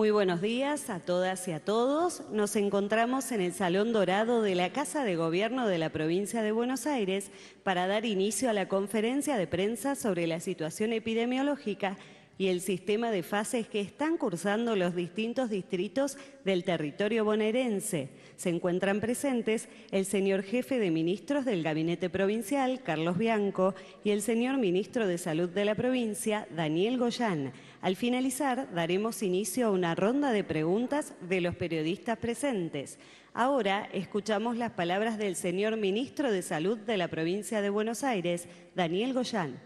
Muy buenos días a todas y a todos. Nos encontramos en el Salón Dorado de la Casa de Gobierno de la Provincia de Buenos Aires para dar inicio a la conferencia de prensa sobre la situación epidemiológica y el sistema de fases que están cursando los distintos distritos del territorio bonaerense. Se encuentran presentes el señor jefe de ministros del Gabinete Provincial, Carlos Bianco, y el señor ministro de Salud de la provincia, Daniel Goyán. Al finalizar, daremos inicio a una ronda de preguntas de los periodistas presentes. Ahora escuchamos las palabras del señor ministro de Salud de la provincia de Buenos Aires, Daniel Goyán.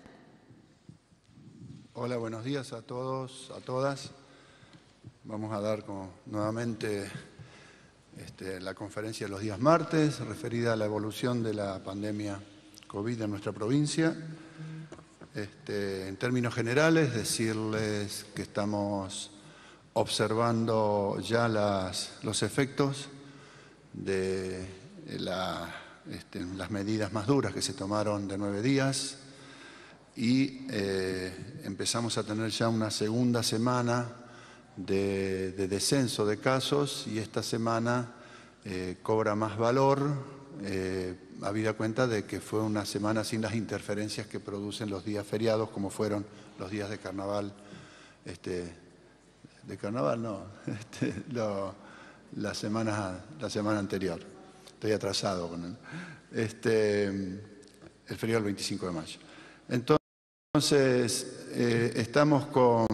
Hola, buenos días a todos, a todas. Vamos a dar nuevamente este, la conferencia de los días martes referida a la evolución de la pandemia COVID en nuestra provincia. Este, en términos generales, decirles que estamos observando ya las, los efectos de este, las medidas más duras que se tomaron de nueve días y eh, empezamos a tener ya una segunda semana de, descenso de casos y esta semana eh, cobra más valor eh, habida cuenta de que fue una semana sin las interferencias que producen los días feriados, como fueron los días de carnaval, este, de carnaval no, este, la, semana, anterior. Estoy atrasado Este, el feriado del 25 de mayo. Entonces, eh, estamos con,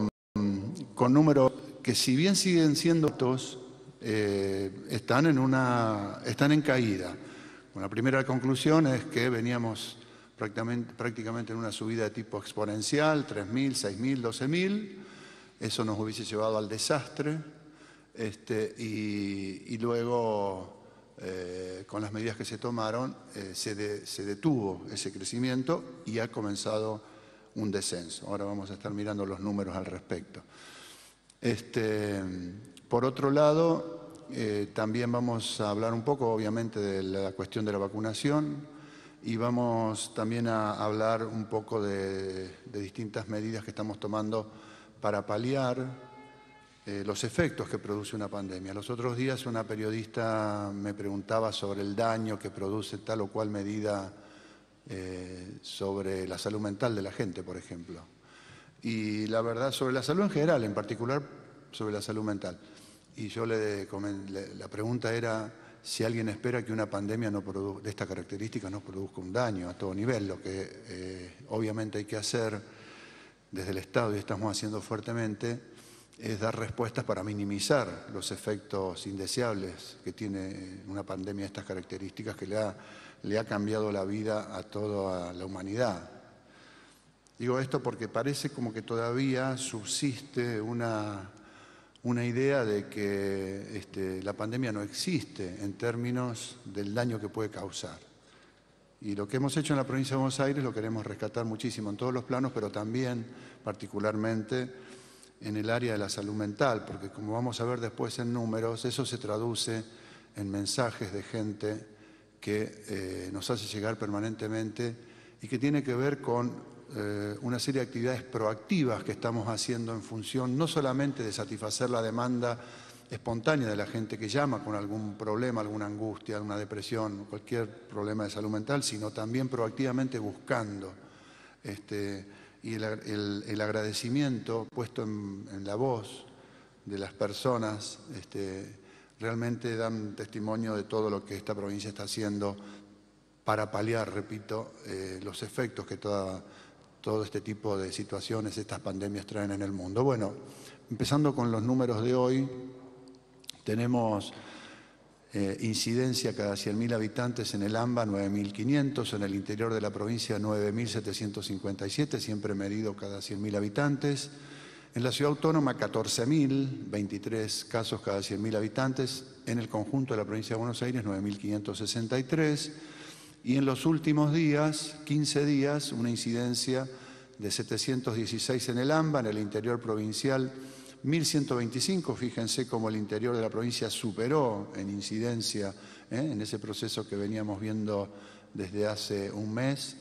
números que si bien siguen siendo altos, eh, están, en una, están en caída. Bueno, la primera conclusión es que veníamos prácticamente, en una subida de tipo exponencial, 3.000, 6.000, 12.000. Eso nos hubiese llevado al desastre. Este, y, luego, eh, con las medidas que se tomaron, eh, se, detuvo ese crecimiento y ha comenzado un descenso. Ahora vamos a estar mirando los números al respecto. Este, por otro lado, eh, también vamos a hablar un poco, obviamente, de la cuestión de la vacunación y vamos también a hablar un poco de, distintas medidas que estamos tomando para paliar eh, los efectos que produce una pandemia. Los otros días una periodista me preguntaba sobre el daño que produce tal o cual medida eh, sobre la salud mental de la gente, por ejemplo. Y la verdad, sobre la salud en general, en particular sobre la salud mental y yo le, comenté, la pregunta era si alguien espera que una pandemia no de esta característica no produzca un daño a todo nivel, lo que eh, obviamente hay que hacer desde el Estado y estamos haciendo fuertemente es dar respuestas para minimizar los efectos indeseables que tiene una pandemia de estas características que le ha, le ha cambiado la vida a toda la humanidad. Digo esto porque parece como que todavía subsiste una una idea de que este, la pandemia no existe en términos del daño que puede causar. Y lo que hemos hecho en la provincia de Buenos Aires lo queremos rescatar muchísimo en todos los planos, pero también particularmente en el área de la salud mental, porque como vamos a ver después en números, eso se traduce en mensajes de gente que eh, nos hace llegar permanentemente y que tiene que ver con eh, una serie de actividades proactivas que estamos haciendo en función no solamente de satisfacer la demanda espontánea de la gente que llama con algún problema, alguna angustia, alguna depresión, cualquier problema de salud mental, sino también proactivamente buscando. Este, y el, agradecimiento puesto en, la voz de las personas este, realmente dan testimonio de todo lo que esta provincia está haciendo para paliar, repito, eh, los efectos que toda todo este tipo de situaciones, estas pandemias traen en el mundo. Bueno, empezando con los números de hoy, tenemos eh, incidencia cada 100.000 habitantes en el AMBA 9.500, en el interior de la provincia 9.757, siempre medido cada 100.000 habitantes. En la ciudad autónoma 14.023 casos cada 100.000 habitantes. En el conjunto de la provincia de Buenos Aires 9.563 y en los últimos días, 15 días, una incidencia de 716 en el AMBA, en el interior provincial 1125. Fíjense cómo el interior de la provincia superó en incidencia ¿eh? en ese proceso que veníamos viendo desde hace un mes,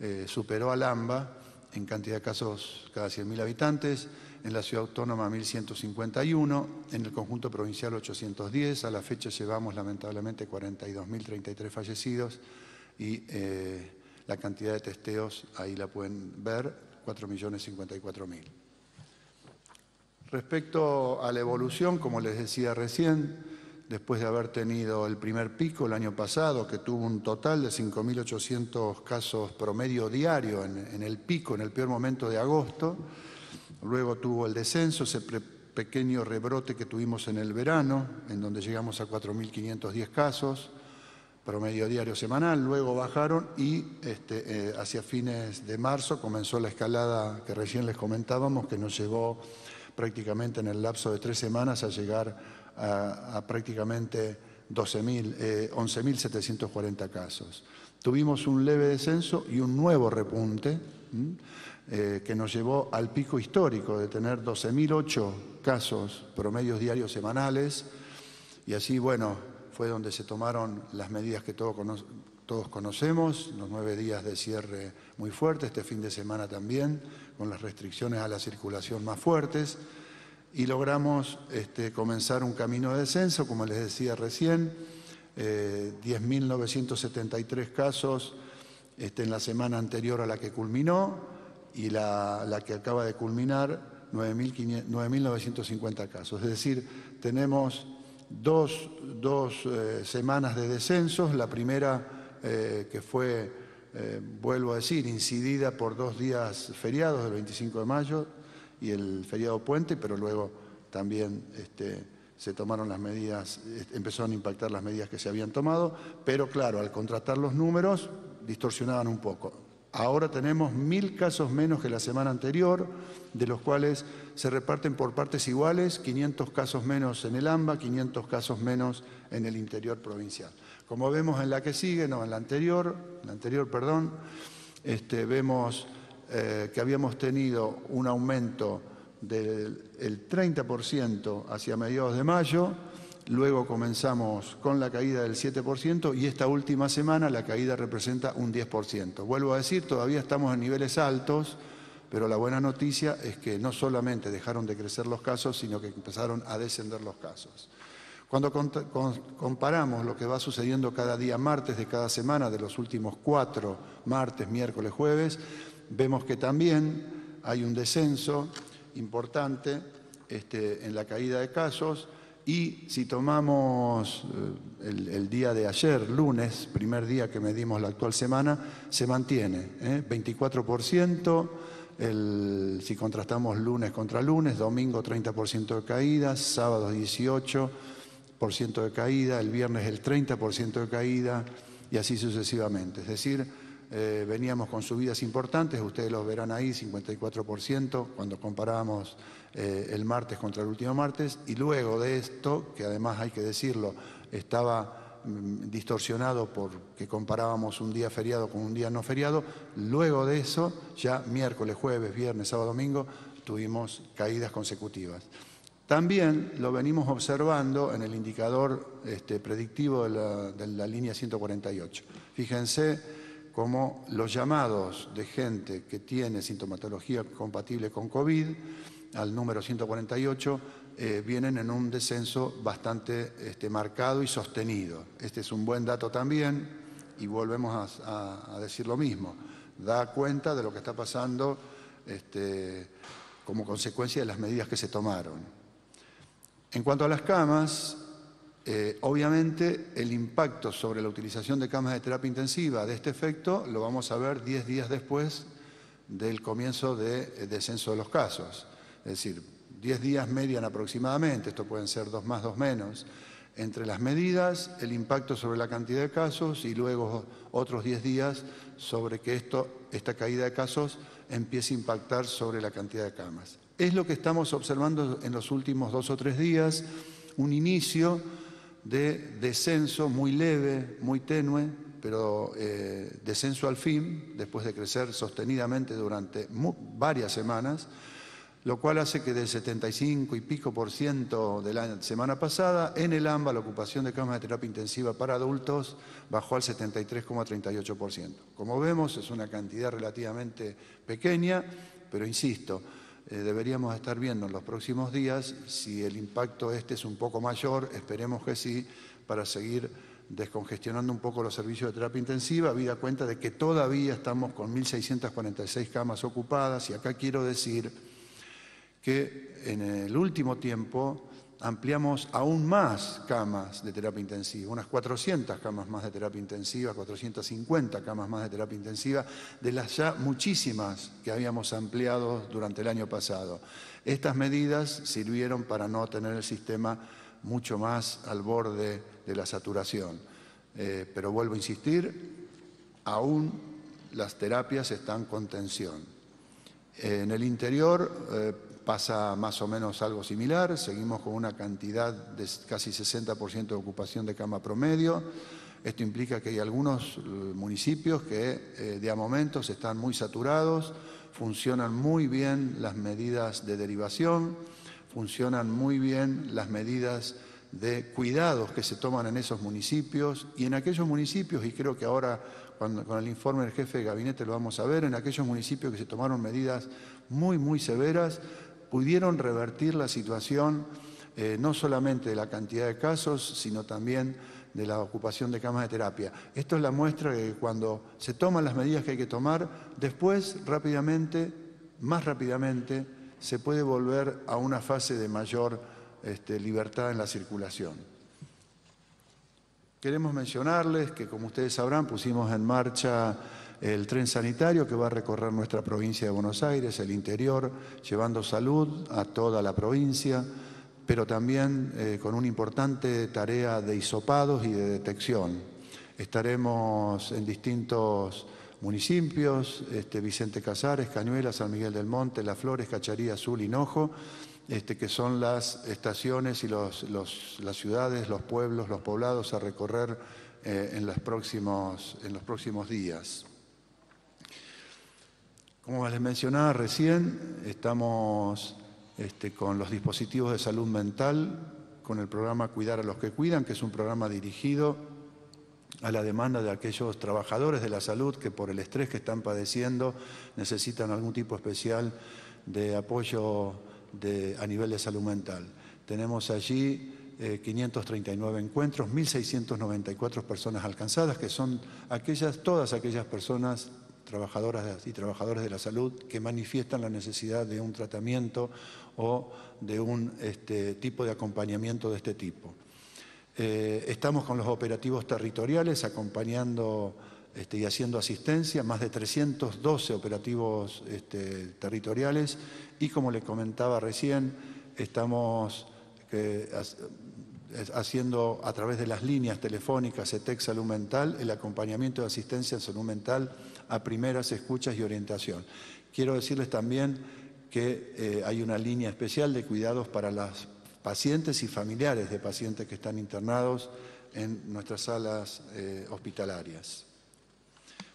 eh, superó al AMBA en cantidad de casos cada 100.000 habitantes, en la ciudad autónoma 1.151, en el conjunto provincial 810, a la fecha llevamos lamentablemente 42.033 fallecidos y eh, la cantidad de testeos ahí la pueden ver, 4.054.000. Respecto a la evolución, como les decía recién, después de haber tenido el primer pico el año pasado, que tuvo un total de 5.800 casos promedio diario en, en, el pico, en el peor momento de agosto, luego tuvo el descenso, ese pequeño rebrote que tuvimos en el verano, en donde llegamos a 4.510 casos, promedio diario semanal, luego bajaron y este, eh, hacia fines de marzo comenzó la escalada que recién les comentábamos, que nos llevó prácticamente en el lapso de tres semanas a llegar a, prácticamente 11.740 eh, casos. Tuvimos un leve descenso y un nuevo repunte eh, que nos llevó al pico histórico de tener 12.008 casos promedios diarios semanales y así, bueno, fue donde se tomaron las medidas que todos, conocemos, los nueve días de cierre muy fuerte, este fin de semana también, con las restricciones a la circulación más fuertes, y logramos este, comenzar un camino de descenso, como les decía recién, 10.973 eh, casos este, en la semana anterior a la que culminó y la, la que acaba de culminar, 9.950 casos. Es decir, tenemos dos, eh, semanas de descensos, la primera eh, que fue, eh, vuelvo a decir, incidida por dos días feriados, el 25 de mayo y el feriado puente, pero luego también este, se tomaron las medidas, empezaron a impactar las medidas que se habían tomado, pero claro, al contratar los números distorsionaban un poco. Ahora tenemos mil casos menos que la semana anterior, de los cuales se reparten por partes iguales, 500 casos menos en el AMBA, 500 casos menos en el interior provincial. Como vemos en la que sigue, no, en la anterior, la anterior, perdón, este, vemos eh, que habíamos tenido un aumento del 30% hacia mediados de mayo, luego comenzamos con la caída del 7% y esta última semana la caída representa un 10%. Vuelvo a decir, todavía estamos en niveles altos, pero la buena noticia es que no solamente dejaron de crecer los casos, sino que empezaron a descender los casos. Cuando comparamos lo que va sucediendo cada día martes de cada semana, de los últimos cuatro, martes, miércoles, jueves, vemos que también hay un descenso importante este, en la caída de casos, y si tomamos eh, el, día de ayer, lunes, primer día que medimos la actual semana, se mantiene, 24%, ¿eh? si contrastamos lunes contra lunes, domingo 30% de caída, sábado 18% de caída, el viernes el 30% de caída y así sucesivamente. Es decir, eh, veníamos con subidas importantes, ustedes los verán ahí, 54% cuando comparamos eh, el martes contra el último martes, y luego de esto, que además hay que decirlo, estaba mm, distorsionado porque comparábamos un día feriado con un día no feriado, luego de eso, ya miércoles, jueves, viernes, sábado, domingo, tuvimos caídas consecutivas. También lo venimos observando en el indicador este, predictivo de la, línea 148. Fíjense cómo los llamados de gente que tiene sintomatología compatible con COVID al número 148, eh, vienen en un descenso bastante este, marcado y sostenido. Este es un buen dato también y volvemos a, decir lo mismo. Da cuenta de lo que está pasando este, como consecuencia de las medidas que se tomaron. En cuanto a las camas, eh, obviamente el impacto sobre la utilización de camas de terapia intensiva de este efecto lo vamos a ver 10 días después del comienzo del eh, descenso de los casos es decir, 10 días median aproximadamente, esto pueden ser dos más, dos menos, entre las medidas, el impacto sobre la cantidad de casos y luego otros 10 días sobre que esto, esta caída de casos empiece a impactar sobre la cantidad de camas. Es lo que estamos observando en los últimos dos o tres días, un inicio de descenso muy leve, muy tenue, pero eh, descenso al fin, después de crecer sostenidamente durante varias semanas, lo cual hace que del 75 y pico por ciento de la semana pasada, en el AMBA la ocupación de camas de terapia intensiva para adultos bajó al 73,38 por ciento. Como vemos, es una cantidad relativamente pequeña, pero insisto, eh, deberíamos estar viendo en los próximos días si el impacto este es un poco mayor, esperemos que sí, para seguir descongestionando un poco los servicios de terapia intensiva, habida cuenta de que todavía estamos con 1.646 camas ocupadas y acá quiero decir que en el último tiempo ampliamos aún más camas de terapia intensiva, unas 400 camas más de terapia intensiva, 450 camas más de terapia intensiva, de las ya muchísimas que habíamos ampliado durante el año pasado. Estas medidas sirvieron para no tener el sistema mucho más al borde de la saturación. Eh, pero vuelvo a insistir, aún las terapias están con tensión. en el interior, eh, pasa más o menos algo similar, seguimos con una cantidad de casi 60% de ocupación de cama promedio. Esto implica que hay algunos eh, municipios que eh, de a momentos están muy saturados, funcionan muy bien las medidas de derivación, funcionan muy bien las medidas de cuidados que se toman en esos municipios y en aquellos municipios, y creo que ahora cuando, con el informe del jefe de gabinete lo vamos a ver, en aquellos municipios que se tomaron medidas muy, muy severas, pudieron revertir la situación eh, no solamente de la cantidad de casos, sino también de la ocupación de camas de terapia. Esto es la muestra de que cuando se toman las medidas que hay que tomar, después rápidamente, más rápidamente, se puede volver a una fase de mayor este, libertad en la circulación. Queremos mencionarles que, como ustedes sabrán, pusimos en marcha el tren sanitario que va a recorrer nuestra provincia de Buenos Aires, el interior, llevando salud a toda la provincia, pero también eh, con una importante tarea de isopados y de detección. Estaremos en distintos municipios, este, Vicente Casares, Cañuela, San Miguel del Monte, La Flores, Cacharía, Azul, Hinojo, este, que son las estaciones y las ciudades, los pueblos, los poblados a recorrer eh, en los próximos días. Como les mencionaba recién, estamos este, con los dispositivos de salud mental, con el programa Cuidar a los que cuidan, que es un programa dirigido a la demanda de aquellos trabajadores de la salud que por el estrés que están padeciendo necesitan algún tipo especial de apoyo a nivel de salud mental. Tenemos allí 539 eh, encuentros, 1.694 personas alcanzadas, que son aquellas, todas aquellas personas trabajadoras y trabajadores de la salud que manifiestan la necesidad de un tratamiento o de un este, tipo de acompañamiento de este tipo. Eh, estamos con los operativos territoriales acompañando este, y haciendo asistencia, más de 312 operativos este, territoriales y como les comentaba recién, estamos haciendo a través de las líneas telefónicas ETEC Salud Mental el acompañamiento de asistencia en salud mental a primeras escuchas y orientación. Quiero decirles también que eh, hay una línea especial de cuidados para las pacientes y familiares de pacientes que están internados en nuestras salas eh, hospitalarias.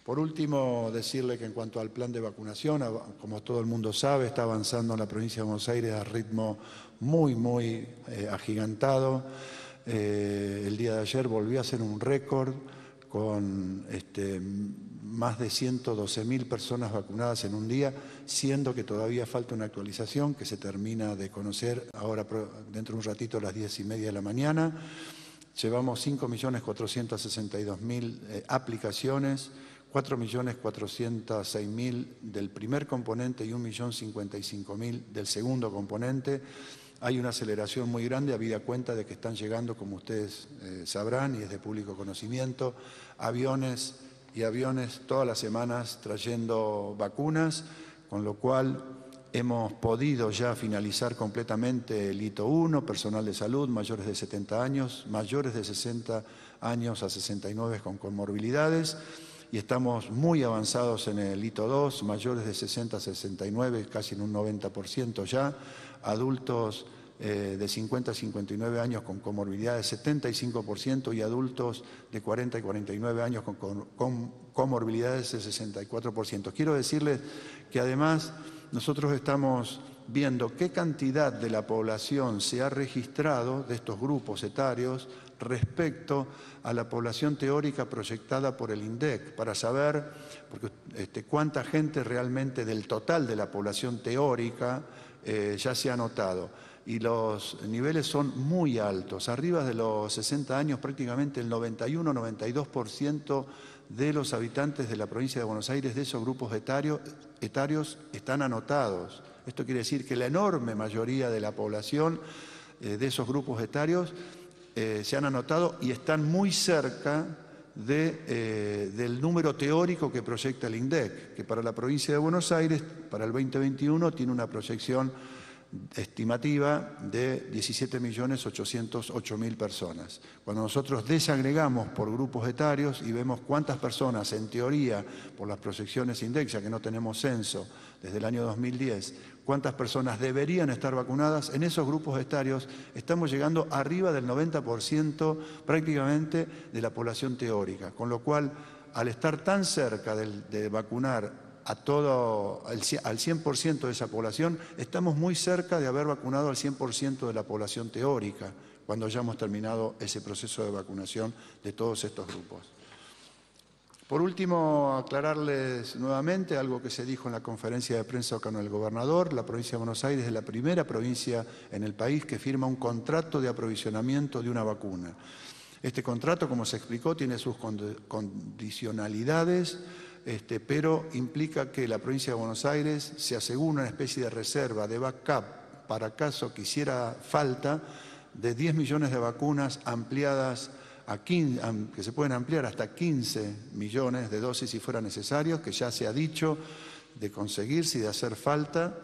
Por último, decirle que en cuanto al plan de vacunación, como todo el mundo sabe, está avanzando en la provincia de Buenos Aires a ritmo muy, muy eh, agigantado. el día de ayer volvió a ser un récord con este, más de 112 mil personas vacunadas en un día, siendo que todavía falta una actualización que se termina de conocer ahora dentro de un ratito a las 10 y media de la mañana. Llevamos 5.462.000 eh, aplicaciones, 4.406.000 del primer componente y 1.055.000 del segundo componente. Hay una aceleración muy grande, habida cuenta de que están llegando, como ustedes eh, sabrán, y es de público conocimiento, aviones y aviones todas las semanas trayendo vacunas, con lo cual hemos podido ya finalizar completamente el hito 1, personal de salud, mayores de 70 años, mayores de 60 años a 69 con comorbilidades y estamos muy avanzados en el hito 2, mayores de 60 a 69, casi en un 90% ya, adultos eh, de 50 a 59 años con comorbilidades 75% y adultos de 40 y 49 años con, comorbilidades de 64%. Quiero decirles que además nosotros estamos viendo qué cantidad de la población se ha registrado de estos grupos etarios respecto a la población teórica proyectada por el INDEC, para saber este, cuánta gente realmente del total de la población teórica eh, ya se ha notado y los niveles son muy altos, arriba de los 60 años prácticamente el 91-92% de los habitantes de la provincia de Buenos Aires de esos grupos etarios, están anotados. Esto quiere decir que la enorme mayoría de la población eh, de esos grupos etarios eh, se han anotado y están muy cerca eh, del número teórico que proyecta el INDEC, que para la provincia de Buenos Aires, para el 2021, tiene una proyección estimativa de 17.808.000 personas. Cuando nosotros desagregamos por grupos etarios y vemos cuántas personas, en teoría, por las proyecciones indexa, que no tenemos censo desde el año 2010, cuántas personas deberían estar vacunadas, en esos grupos etarios estamos llegando arriba del 90% prácticamente de la población teórica, con lo cual, al estar tan cerca de, de vacunar a todo, al 100% de esa población, estamos muy cerca de haber vacunado al 100% de la población teórica cuando hayamos terminado ese proceso de vacunación de todos estos grupos. Por último, aclararles nuevamente algo que se dijo en la conferencia de prensa con el gobernador. La provincia de Buenos Aires es la primera provincia en el país que firma un contrato de aprovisionamiento de una vacuna. Este contrato, como se explicó, tiene sus condicionalidades este, pero implica que la provincia de Buenos Aires se asegura una especie de reserva, de backup, para caso que hiciera falta, de 10 millones de vacunas ampliadas a 15, que se pueden ampliar hasta 15 millones de dosis si fuera necesario, que ya se ha dicho de conseguirse y de hacer falta.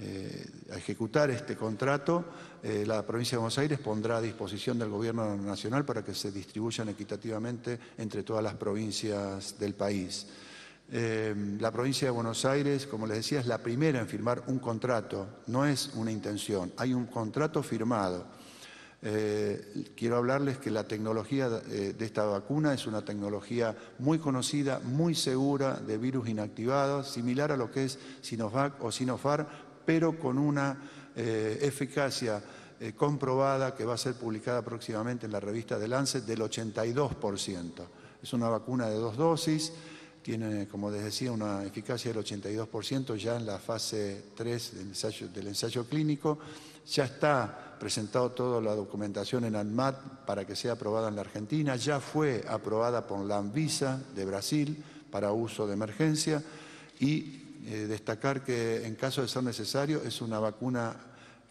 Eh, ejecutar este contrato, eh, la provincia de Buenos Aires pondrá a disposición del gobierno nacional para que se distribuyan equitativamente entre todas las provincias del país. Em, la provincia de Buenos Aires, como les decía, es la primera en firmar un contrato, no es una intención, hay un contrato firmado. Eh, quiero hablarles que la tecnología eh, de, esta vacuna es una tecnología muy conocida, muy segura de virus inactivados, similar a lo que es Sinovac o Sinofar, pero con una eh, eficacia comprobada que va a ser publicada próximamente en la revista de Lancet del 82%. Es una vacuna de dos dosis tiene, como les decía, una eficacia del 82% ya en la fase 3 del ensayo, clínico. Ya está presentado toda la documentación en ANMAT para que sea aprobada en la Argentina. Ya fue aprobada por la ANVISA de Brasil para uso de emergencia. Y eh, destacar que en caso de ser necesario es una vacuna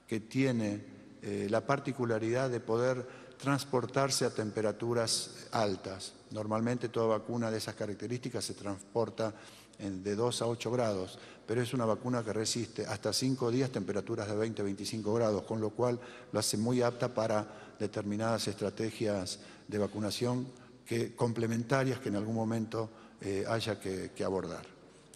que tiene eh, la particularidad de poder transportarse a temperaturas altas. Normalmente toda vacuna de esas características se transporta de 2 a 8 grados, pero es una vacuna que resiste hasta 5 días temperaturas de 20 a 25 grados, con lo cual lo hace muy apta para determinadas estrategias de vacunación que, complementarias que en algún momento eh, haya que, que, abordar.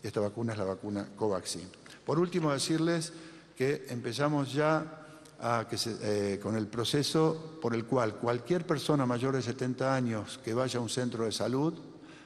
Esta vacuna es la vacuna Covaxin. Por último, decirles que empezamos ya eh, con el proceso por el cual cualquier persona mayor de 70 años que vaya a un centro de salud,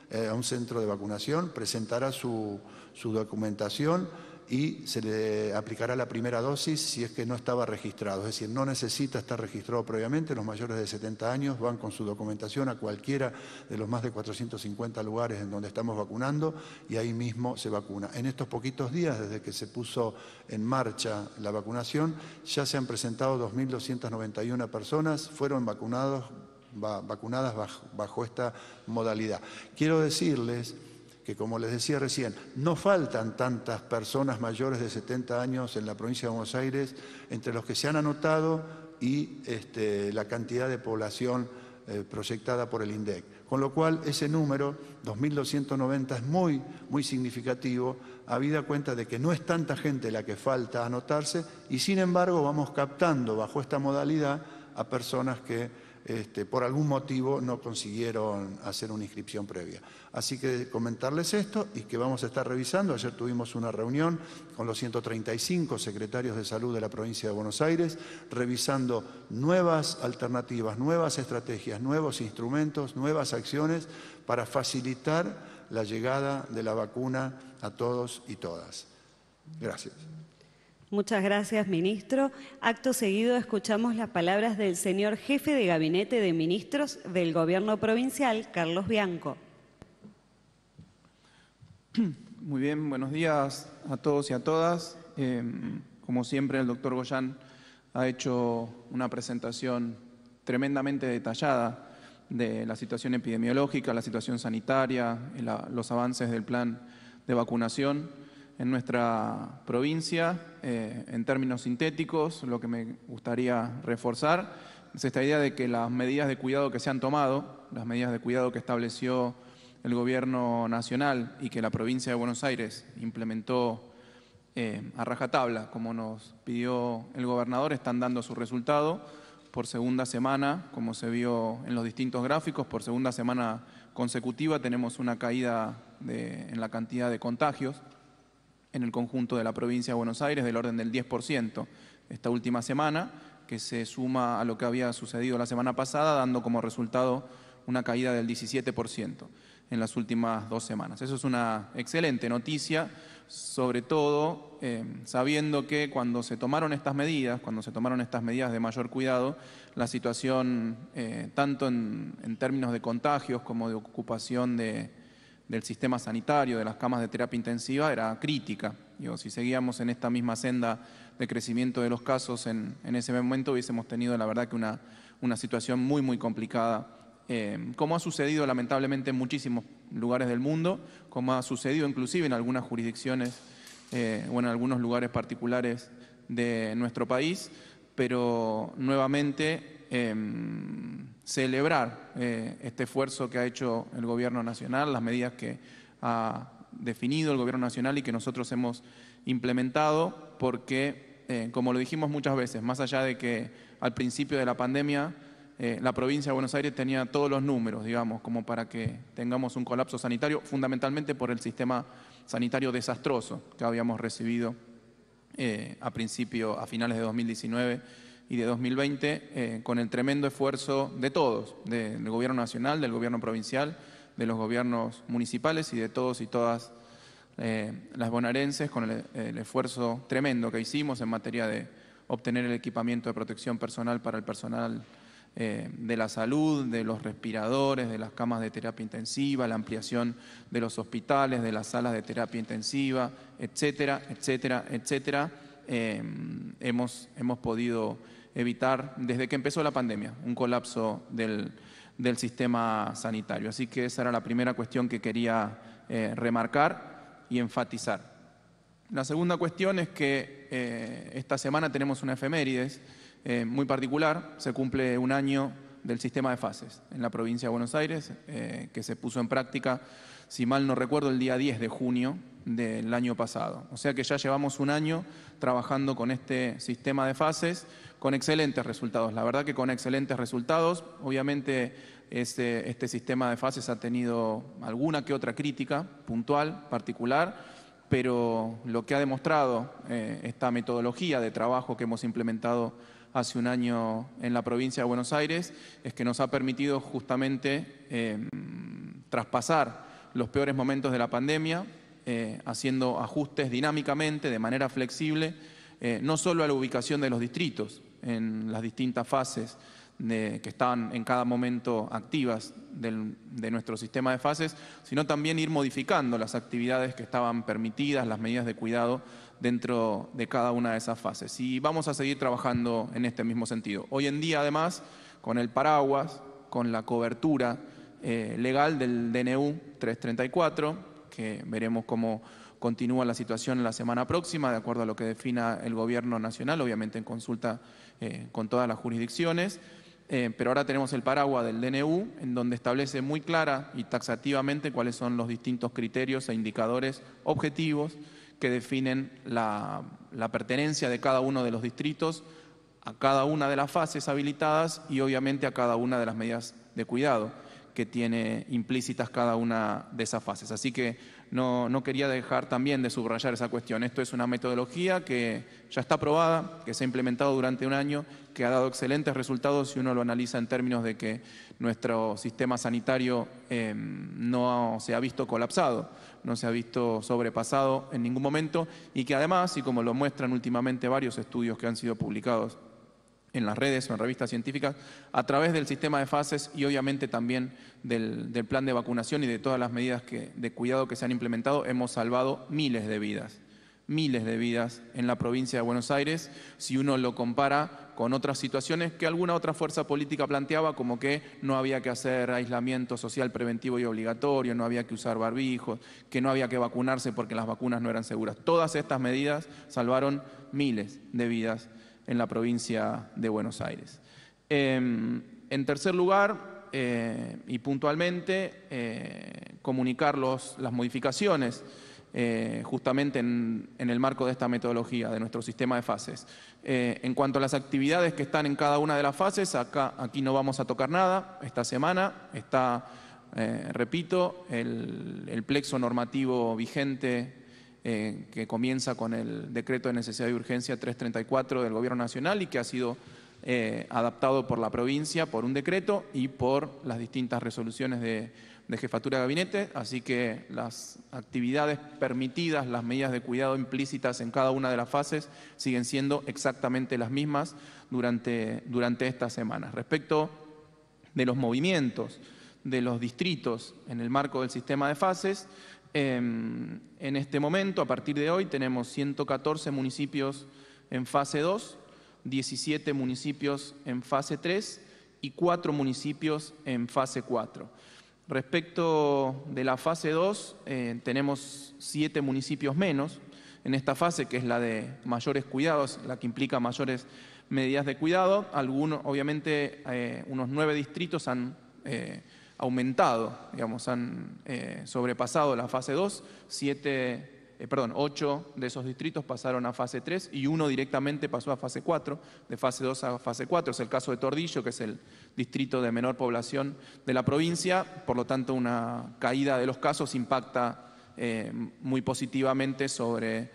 eh, a un centro de vacunación, presentará su documentación y se le aplicará la primera dosis si es que no estaba registrado. Es decir, no necesita estar registrado previamente. Los mayores de 70 años van con su documentación a cualquiera de los más de 450 lugares en donde estamos vacunando y ahí mismo se vacuna. En estos poquitos días, desde que se puso en marcha la vacunación, ya se han presentado 2.291 personas, fueron vacunados, vacunadas bajo esta modalidad. Quiero decirles que como les decía recién, no faltan tantas personas mayores de 70 años en la provincia de Buenos Aires entre los que se han anotado y este, la cantidad de población eh, proyectada por el INDEC. Con lo cual, ese número, 2.290, es muy, muy significativo, habida cuenta de que no es tanta gente la que falta anotarse y, sin embargo, vamos captando bajo esta modalidad a personas que este, por algún motivo no consiguieron hacer una inscripción previa. Así que comentarles esto y que vamos a estar revisando. Ayer tuvimos una reunión con los 135 secretarios de salud de la provincia de Buenos Aires, revisando nuevas alternativas, nuevas estrategias, nuevos instrumentos, nuevas acciones para facilitar la llegada de la vacuna a todos y todas. Gracias. Muchas gracias, ministro. Acto seguido escuchamos las palabras del señor jefe de gabinete de ministros del gobierno provincial, Carlos Bianco. Muy bien, buenos días a todos y a todas. Em, como siempre, el doctor Goyán ha hecho una presentación tremendamente detallada de la situación epidemiológica, la situación sanitaria, los avances del plan de vacunación en nuestra provincia eh, en términos sintéticos, lo que me gustaría reforzar es esta idea de que las medidas de cuidado que se han tomado, las medidas de cuidado que estableció el gobierno nacional y que la provincia de Buenos Aires implementó eh, a rajatabla, como nos pidió el gobernador, están dando su resultado por segunda semana, como se vio en los distintos gráficos, por segunda semana consecutiva tenemos una caída en la cantidad de contagios, en el conjunto de la provincia de Buenos Aires del orden del 10% esta última semana, que se suma a lo que había sucedido la semana pasada, dando como resultado una caída del 17% en las últimas dos semanas. Eso es una excelente noticia, sobre todo eh, sabiendo que cuando se tomaron estas medidas, cuando se tomaron estas medidas de mayor cuidado, la situación, eh, tanto en, términos de contagios como de ocupación de, del sistema sanitario, de las camas de terapia intensiva, era crítica. si seguíamos en esta misma senda de crecimiento de los casos en, ese momento, hubiésemos tenido, la verdad, que una, una situación muy, muy complicada, eh, como ha sucedido lamentablemente en muchísimos lugares del mundo, como ha sucedido inclusive en algunas jurisdicciones eh, o en algunos lugares particulares de nuestro país, pero nuevamente Em, celebrar eh, este esfuerzo que ha hecho el Gobierno Nacional, las medidas que ha definido el Gobierno Nacional y que nosotros hemos implementado, porque, eh, como lo dijimos muchas veces, más allá de que al principio de la pandemia eh, la provincia de Buenos Aires tenía todos los números, digamos, como para que tengamos un colapso sanitario, fundamentalmente por el sistema sanitario desastroso que habíamos recibido a principio, a finales de 2019 y de 2020 eh, con el tremendo esfuerzo de todos, del gobierno nacional, del gobierno provincial, de los gobiernos municipales y de todos y todas eh, las bonaerenses con el, esfuerzo tremendo que hicimos en materia de obtener el equipamiento de protección personal para el personal eh, de la salud, de los respiradores, de las camas de terapia intensiva, la ampliación de los hospitales, de las salas de terapia intensiva, etcétera, etcétera, etcétera. hemos, hemos podido evitar, desde que empezó la pandemia, un colapso del, sistema sanitario. Así que esa era la primera cuestión que quería eh, remarcar y enfatizar. La segunda cuestión es que eh, esta semana tenemos una efemérides eh, muy particular, se cumple un año del sistema de fases en la provincia de Buenos Aires, eh, que se puso en práctica, si mal no recuerdo, el día 10 de junio del año pasado. O sea que ya llevamos un año trabajando con este sistema de fases con excelentes resultados. La verdad que con excelentes resultados. Obviamente este, este sistema de fases ha tenido alguna que otra crítica puntual, particular, pero lo que ha demostrado eh, esta metodología de trabajo que hemos implementado hace un año en la provincia de Buenos Aires, es que nos ha permitido justamente eh, traspasar los peores momentos de la pandemia, eh, haciendo ajustes dinámicamente, de manera flexible, eh, no solo a la ubicación de los distritos en las distintas fases que estaban en cada momento activas de nuestro sistema de fases, sino también ir modificando las actividades que estaban permitidas, las medidas de cuidado dentro de cada una de esas fases. Y vamos a seguir trabajando en este mismo sentido. Hoy en día, además, con el paraguas, con la cobertura eh, legal del DNU 334, que veremos cómo continúa la situación la semana próxima, de acuerdo a lo que defina el Gobierno Nacional, obviamente en consulta eh, con todas las jurisdicciones. Eh, pero ahora tenemos el paraguas del DNU, en donde establece muy clara y taxativamente cuáles son los distintos criterios e indicadores objetivos que definen la, pertenencia de cada uno de los distritos a cada una de las fases habilitadas y obviamente a cada una de las medidas de cuidado que tiene implícitas cada una de esas fases. Así que no, quería dejar también de subrayar esa cuestión. Esto es una metodología que ya está aprobada, que se ha implementado durante un año, que ha dado excelentes resultados si uno lo analiza en términos de que nuestro sistema sanitario em, no se ha visto colapsado, no se ha visto sobrepasado en ningún momento y que además, y como lo muestran últimamente varios estudios que han sido publicados en las redes o en revistas científicas a través del sistema de fases y obviamente también del, plan de vacunación y de todas las medidas de cuidado que se han implementado, hemos salvado miles de vidas, miles de vidas en la provincia de Buenos Aires, si uno lo compara con otras situaciones que alguna otra fuerza política planteaba, como que no había que hacer aislamiento social preventivo y obligatorio, no había que usar barbijos, que no había que vacunarse porque las vacunas no eran seguras. Todas estas medidas salvaron miles de vidas en la provincia de Buenos Aires. Em, en tercer lugar, eh, y puntualmente, eh, comunicar las modificaciones eh, justamente en, el marco de esta metodología, de nuestro sistema de fases. en cuanto a las actividades que están en cada una de las fases, acá, aquí no vamos a tocar nada. Esta semana está, repito, el, el plexo normativo vigente eh, que comienza con el decreto de necesidad y urgencia 334 del Gobierno Nacional y que ha sido eh, adaptado por la provincia, por un decreto y por las distintas resoluciones de, jefatura de gabinete. Así que las actividades permitidas, las medidas de cuidado implícitas en cada una de las fases siguen siendo exactamente las mismas durante, durante semana. Respecto de los movimientos de los distritos en el marco del sistema de fases, Em, en este momento, a partir de hoy, tenemos 114 municipios en fase 2, 17 municipios en fase 3 y 4 municipios en fase 4. Respecto de la fase 2, eh, tenemos 7 municipios menos en esta fase, que es la de mayores cuidados, la que implica mayores medidas de cuidado. Algunos, obviamente, eh, unos 9 distritos han... Eh, aumentado, digamos, han eh, sobrepasado la fase 2, eh, perdón, 8 de esos distritos pasaron a fase 3 y uno directamente pasó a fase 4, de fase 2 a fase 4, es el caso de Tordillo, que es el distrito de menor población de la provincia, por lo tanto una caída de los casos impacta eh, muy positivamente sobre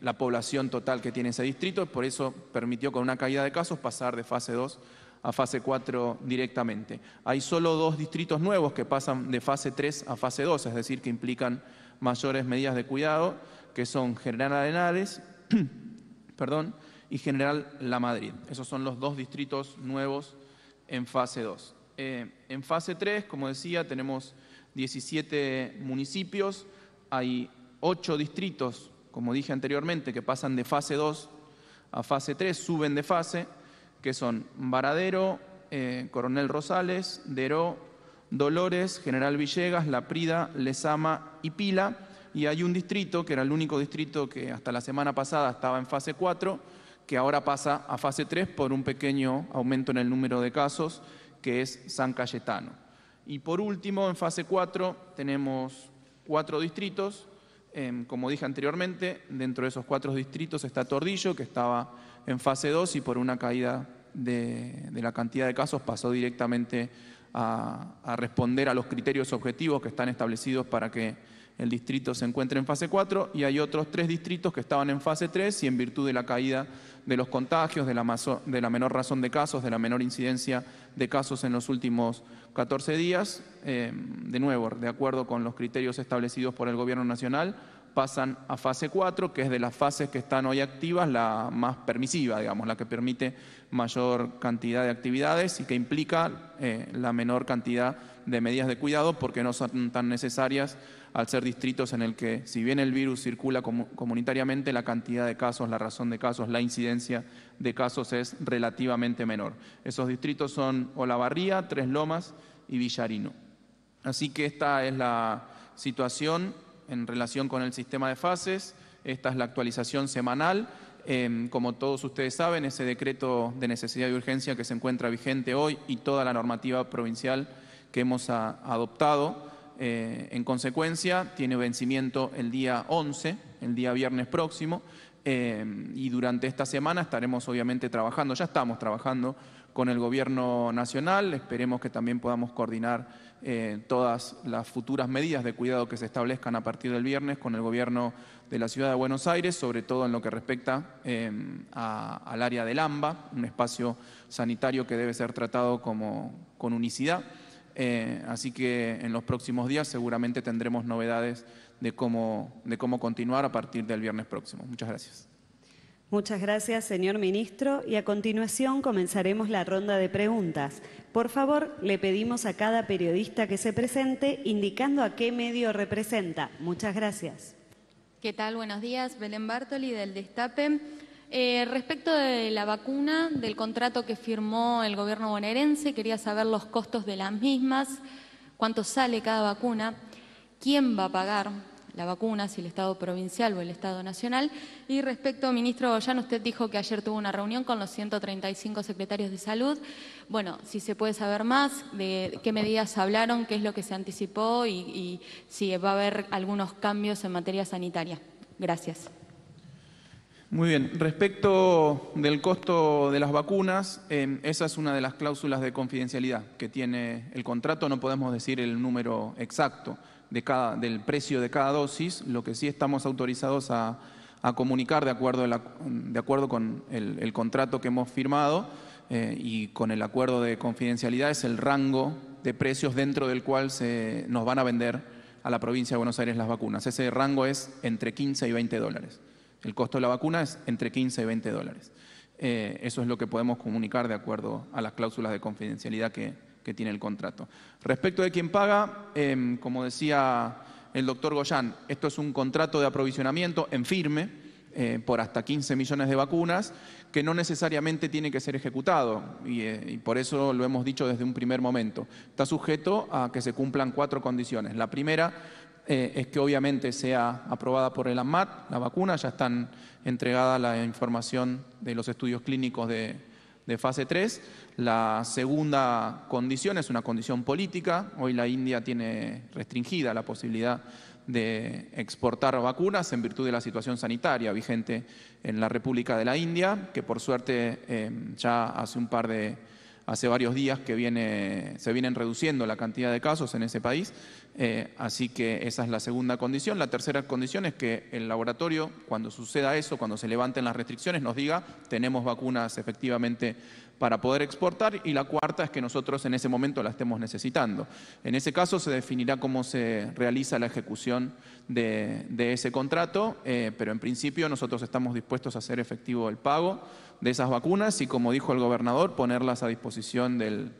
la población total que tiene ese distrito, por eso permitió con una caída de casos pasar de fase 2 a fase 4 directamente. Hay solo dos distritos nuevos que pasan de fase 3 a fase 2, es decir, que implican mayores medidas de cuidado, que son General Arenales perdón, y General La Madrid. Esos son los dos distritos nuevos en fase 2. Eh, en fase 3, como decía, tenemos 17 municipios, hay 8 distritos, como dije anteriormente, que pasan de fase 2 a fase 3, suben de fase que son Varadero, eh, Coronel Rosales, Deró, Dolores, General Villegas, La Prida, Lezama y Pila. Y hay un distrito, que era el único distrito que hasta la semana pasada estaba en fase 4, que ahora pasa a fase 3 por un pequeño aumento en el número de casos, que es San Cayetano. Y por último, en fase 4 tenemos cuatro distritos. Em, como dije anteriormente, dentro de esos cuatro distritos está Tordillo, que estaba en fase 2 y por una caída de, la cantidad de casos pasó directamente a, responder a los criterios objetivos que están establecidos para que el distrito se encuentre en fase 4 y hay otros tres distritos que estaban en fase 3 y en virtud de la caída de los contagios, de la, de la menor razón de casos, de la menor incidencia de casos en los últimos 14 días, eh, de nuevo, de acuerdo con los criterios establecidos por el Gobierno Nacional, pasan a fase 4, que es de las fases que están hoy activas la más permisiva, digamos, la que permite mayor cantidad de actividades y que implica eh, la menor cantidad de medidas de cuidado porque no son tan necesarias al ser distritos en el que, si bien el virus circula comunitariamente, la cantidad de casos, la razón de casos, la incidencia de casos es relativamente menor. Esos distritos son Olavarría, Tres Lomas y Villarino. Así que esta es la situación en relación con el sistema de fases. Esta es la actualización semanal. Em, como todos ustedes saben, ese decreto de necesidad y urgencia que se encuentra vigente hoy y toda la normativa provincial que hemos adoptado eh, en consecuencia tiene vencimiento el día 11, el día viernes próximo, em, y durante esta semana estaremos obviamente trabajando, ya estamos trabajando con el Gobierno Nacional, esperemos que también podamos coordinar eh, todas las futuras medidas de cuidado que se establezcan a partir del viernes con el gobierno de la ciudad de Buenos Aires, sobre todo en lo que respecta eh, al área del AMBA, un espacio sanitario que debe ser tratado como, con unicidad. Eh, así que en los próximos días seguramente tendremos novedades de cómo, de cómo continuar a partir del viernes próximo. Muchas gracias. Muchas gracias, señor ministro. Y a continuación comenzaremos la ronda de preguntas. Por favor, le pedimos a cada periodista que se presente indicando a qué medio representa. Muchas gracias. ¿Qué tal? Buenos días. Belén Bartoli, del Destape. Eh, respecto de la vacuna, del contrato que firmó el gobierno bonaerense, quería saber los costos de las mismas, cuánto sale cada vacuna, quién va a pagar, la vacuna, si el Estado provincial o el Estado nacional. Y respecto, ministro Goyán, usted dijo que ayer tuvo una reunión con los 135 secretarios de salud. Bueno, si se puede saber más de qué medidas hablaron, qué es lo que se anticipó y, si va a haber algunos cambios en materia sanitaria. Gracias. Muy bien, respecto del costo de las vacunas, eh, esa es una de las cláusulas de confidencialidad que tiene el contrato, no podemos decir el número exacto del precio de cada dosis, lo que sí estamos autorizados a, comunicar de acuerdo, de acuerdo con el, contrato que hemos firmado eh, y con el acuerdo de confidencialidad es el rango de precios dentro del cual se, nos van a vender a la provincia de Buenos Aires las vacunas. Ese rango es entre 15 y 20 dólares. El costo de la vacuna es entre 15 y 20 dólares. Eh, eso es lo que podemos comunicar de acuerdo a las cláusulas de confidencialidad que, que tiene el contrato. Respecto de quién paga, em, como decía el doctor Goyán, esto es un contrato de aprovisionamiento en firme eh, por hasta 15 millones de vacunas que no necesariamente tiene que ser ejecutado eh, y, por eso lo hemos dicho desde un primer momento. Está sujeto a que se cumplan cuatro condiciones. La primera eh, es que obviamente sea aprobada por el AMAT, la vacuna, ya están entregada la información de los estudios clínicos de, de fase 3. La segunda condición es una condición política. Hoy la India tiene restringida la posibilidad de exportar vacunas en virtud de la situación sanitaria vigente en la República de la India, que por suerte eh, ya hace un par de, hace varios días que viene, se vienen reduciendo la cantidad de casos en ese país, eh, así que esa es la segunda condición. La tercera condición es que el laboratorio, cuando suceda eso, cuando se levanten las restricciones, nos diga, tenemos vacunas efectivamente para poder exportar. Y la cuarta es que nosotros en ese momento la estemos necesitando. En ese caso se definirá cómo se realiza la ejecución de, ese contrato, eh, pero en principio nosotros estamos dispuestos a hacer efectivo el pago de esas vacunas y, como dijo el gobernador, ponerlas a disposición del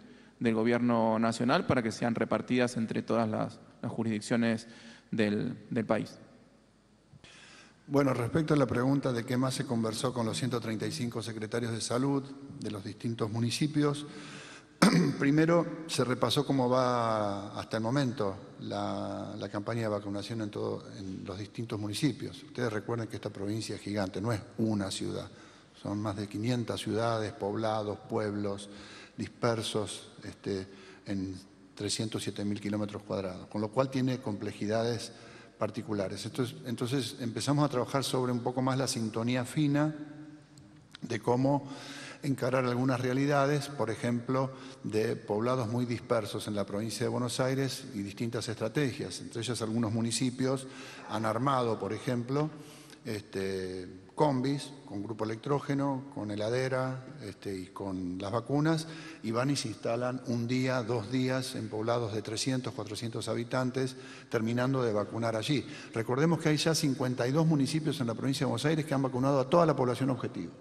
del gobierno nacional para que sean repartidas entre todas las, jurisdicciones del, país. Bueno, respecto a la pregunta de qué más se conversó con los 135 secretarios de salud de los distintos municipios, primero se repasó cómo va hasta el momento la, campaña de vacunación en, todo, en los distintos municipios. Ustedes recuerden que esta provincia es gigante, no es una ciudad, son más de 500 ciudades, poblados, pueblos, dispersos este, en 307.000 kilómetros cuadrados, con lo cual tiene complejidades particulares. Entonces, entonces empezamos a trabajar sobre un poco más la sintonía fina de cómo encarar algunas realidades, por ejemplo, de poblados muy dispersos en la provincia de Buenos Aires y distintas estrategias, entre ellas algunos municipios han armado, por ejemplo, este, combis con grupo electrógeno, con heladera este, y con las vacunas, y van y se instalan un día, dos días en poblados de 300, 400 habitantes, terminando de vacunar allí. Recordemos que hay ya 52 municipios en la provincia de Buenos Aires que han vacunado a toda la población objetivo.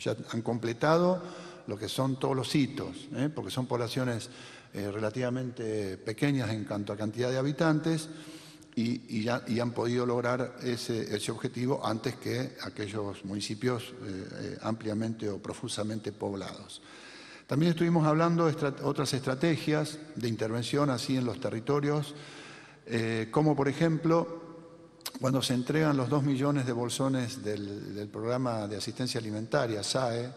ya han completado lo que son todos los hitos, ¿eh? porque son poblaciones eh, relativamente pequeñas en cuanto a cantidad de habitantes y, ya, y han podido lograr ese, objetivo antes que aquellos municipios eh, eh, ampliamente o profusamente poblados. También estuvimos hablando de otras estrategias de intervención así en los territorios, eh, como por ejemplo cuando se entregan los 2 millones de bolsones del programa de asistencia alimentaria, SAE,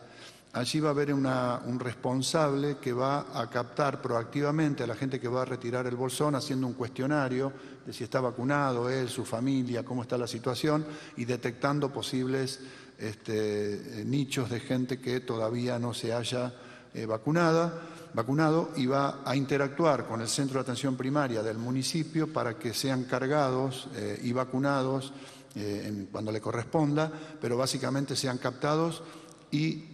allí va a haber un responsable que va a captar proactivamente a la gente que va a retirar el bolsón haciendo un cuestionario de si está vacunado él, su familia, cómo está la situación y detectando posibles este, eh, nichos de gente que todavía no se haya eh, vacunada, vacunado y va a interactuar con el centro de atención primaria del municipio para que sean cargados eh, y vacunados cuando le corresponda, pero básicamente sean captados y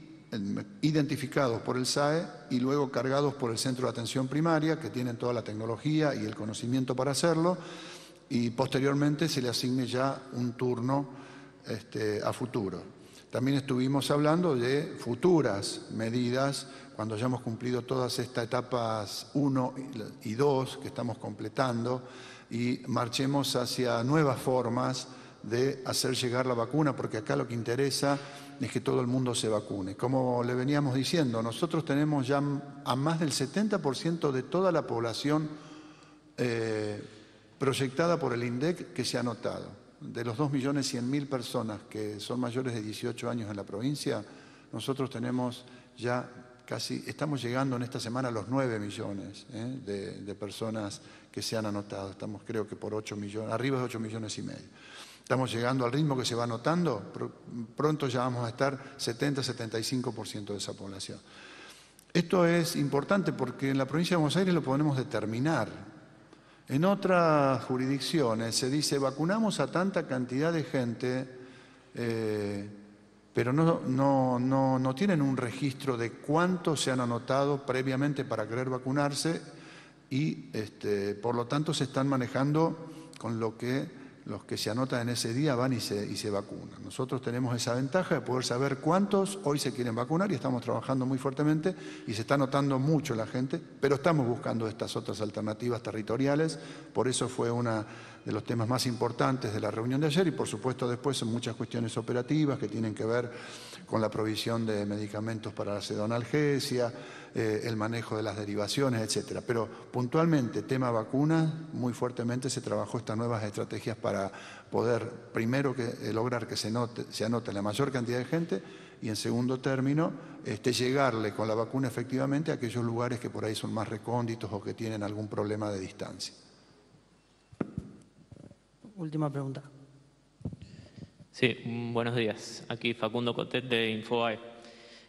identificados por el SAE y luego cargados por el Centro de Atención Primaria, que tienen toda la tecnología y el conocimiento para hacerlo, y posteriormente se le asigne ya un turno este, a futuro. También estuvimos hablando de futuras medidas, cuando hayamos cumplido todas estas etapas 1 y 2 que estamos completando, y marchemos hacia nuevas formas de hacer llegar la vacuna, porque acá lo que interesa es que todo el mundo se vacune. Como le veníamos diciendo, nosotros tenemos ya a más del 70% de toda la población eh, proyectada por el INDEC que se ha anotado. De los 2.100.000 personas que son mayores de 18 años en la provincia, nosotros tenemos ya casi, estamos llegando en esta semana a los 9 millones eh, de, de, personas que se han anotado. Estamos creo que por 8 millones, arriba de 8 millones y medio. Estamos llegando al ritmo que se va notando, pronto ya vamos a estar 70-75% de esa población. Esto es importante porque en la provincia de Buenos Aires lo podemos determinar. En otras jurisdicciones se dice vacunamos a tanta cantidad de gente, eh, pero no, no, no, tienen un registro de cuántos se han anotado previamente para querer vacunarse y este, por lo tanto se están manejando con lo que los que se anotan en ese día van y se, y se vacunan. Nosotros tenemos esa ventaja de poder saber cuántos hoy se quieren vacunar y estamos trabajando muy fuertemente y se está anotando mucho la gente, pero estamos buscando estas otras alternativas territoriales. Por eso fue una de los temas más importantes de la reunión de ayer y por supuesto después en muchas cuestiones operativas que tienen que ver con la provisión de medicamentos para la sedonalgesia, eh, el manejo de las derivaciones, etcétera. Pero puntualmente, tema vacuna, muy fuertemente se trabajó estas nuevas estrategias para poder primero que, eh, lograr que se, note, se anote la mayor cantidad de gente y en segundo término, este, llegarle con la vacuna efectivamente a aquellos lugares que por ahí son más recónditos o que tienen algún problema de distancia última pregunta. Sí, mm, buenos días. Aquí Facundo Cotet de InfoAE.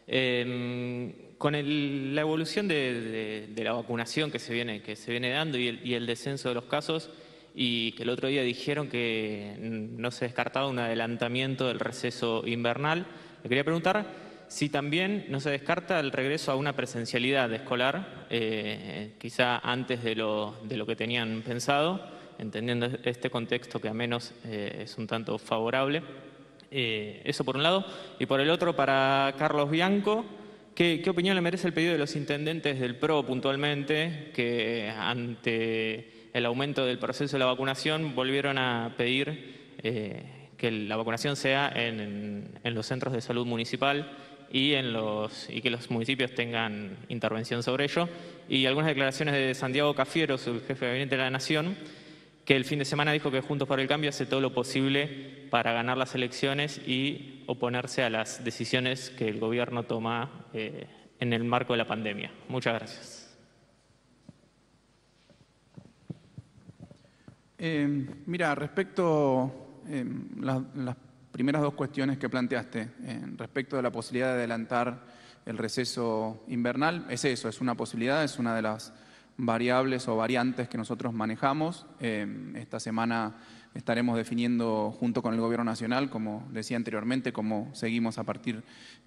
Em, con la evolución de, la vacunación que se viene, que se viene dando y el, descenso de los casos, y que el otro día dijeron que no se descartaba un adelantamiento del receso invernal, me quería preguntar si también no se descarta el regreso a una presencialidad escolar, eh, quizá antes de lo, de lo que tenían pensado entendiendo este contexto que a menos eh, es un tanto favorable. Eh, eso por un lado. Y por el otro, para Carlos Bianco, ¿qué, opinión le merece el pedido de los intendentes del PRO puntualmente, que ante el aumento del proceso de la vacunación volvieron a pedir eh, que la vacunación sea en, en, los centros de salud municipal? Y, en los, y que los municipios tengan intervención sobre ello. Y algunas declaraciones de Santiago Cafiero, su jefe de gabinete de la Nación, que el fin de semana dijo que Juntos por el Cambio hace todo lo posible para ganar las elecciones y oponerse a las decisiones que el gobierno toma eh, en el marco de la pandemia. Muchas gracias. Eh, mira, respecto eh, a las, primeras dos cuestiones que planteaste, respecto de la posibilidad de adelantar el receso invernal, es eso, es una posibilidad, es una de las variables o variantes que nosotros manejamos. Eh, esta semana estaremos definiendo junto con el Gobierno Nacional, como decía anteriormente, cómo seguimos a partir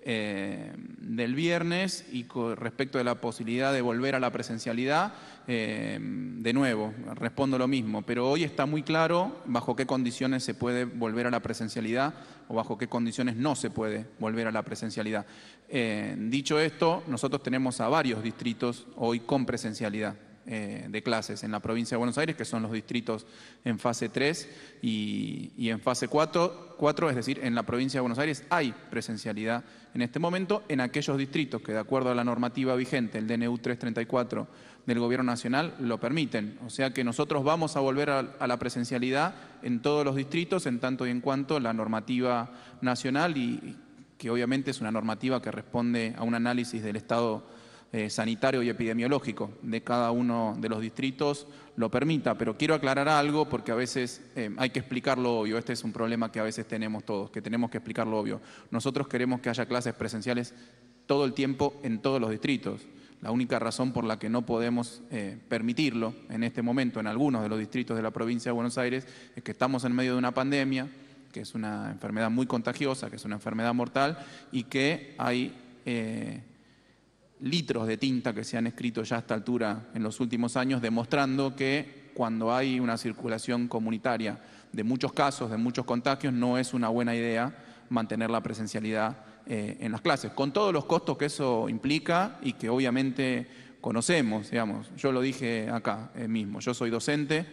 eh, del viernes y respecto de la posibilidad de volver a la presencialidad, eh, de nuevo, respondo lo mismo, pero hoy está muy claro bajo qué condiciones se puede volver a la presencialidad o bajo qué condiciones no se puede volver a la presencialidad. Eh, dicho esto, nosotros tenemos a varios distritos hoy con presencialidad. Eh, de clases en la provincia de Buenos Aires, que son los distritos en fase 3 y, en fase 4, es decir, en la provincia de Buenos Aires hay presencialidad en este momento en aquellos distritos que de acuerdo a la normativa vigente, el DNU 334 del Gobierno Nacional, lo permiten. O sea que nosotros vamos a volver a, la presencialidad en todos los distritos, en tanto y en cuanto la normativa nacional y que obviamente es una normativa que responde a un análisis del Estado eh, sanitario y epidemiológico de cada uno de los distritos lo permita. Pero quiero aclarar algo porque a veces eh, hay que explicar lo obvio. Este es un problema que a veces tenemos todos, que tenemos que explicar lo obvio. Nosotros queremos que haya clases presenciales todo el tiempo en todos los distritos. La única razón por la que no podemos eh, permitirlo en este momento en algunos de los distritos de la provincia de Buenos Aires es que estamos en medio de una pandemia, que es una enfermedad muy contagiosa, que es una enfermedad mortal y que hay litros de tinta que se han escrito ya a esta altura en los últimos años, demostrando que cuando hay una circulación comunitaria de muchos casos, de muchos contagios, no es una buena idea mantener la presencialidad eh, en las clases, con todos los costos que eso implica y que obviamente conocemos, digamos, yo lo dije acá eh, mismo, yo soy docente,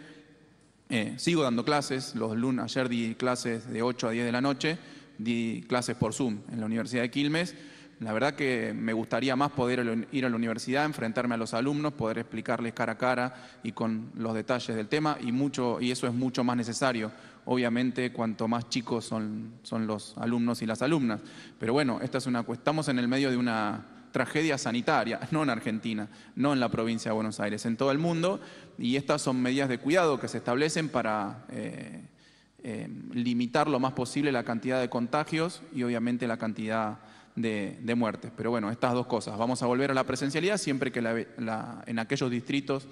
eh, sigo dando clases, los lunes, ayer di clases de 8 a 10 de la noche, di clases por Zoom en la Universidad de Quilmes, la verdad que me gustaría más poder ir a la universidad, enfrentarme a los alumnos, poder explicarles cara a cara y con los detalles del tema y, mucho, y eso es mucho más necesario. Obviamente, cuanto más chicos son, los alumnos y las alumnas. Pero bueno, esta es una, estamos en el medio de una tragedia sanitaria, no en Argentina, no en la provincia de Buenos Aires, en todo el mundo. Y estas son medidas de cuidado que se establecen para... Eh, eh, limitar lo más posible la cantidad de contagios y obviamente la cantidad de, muertes. Pero bueno, estas dos cosas. Vamos a volver a la presencialidad siempre que en aquellos distritos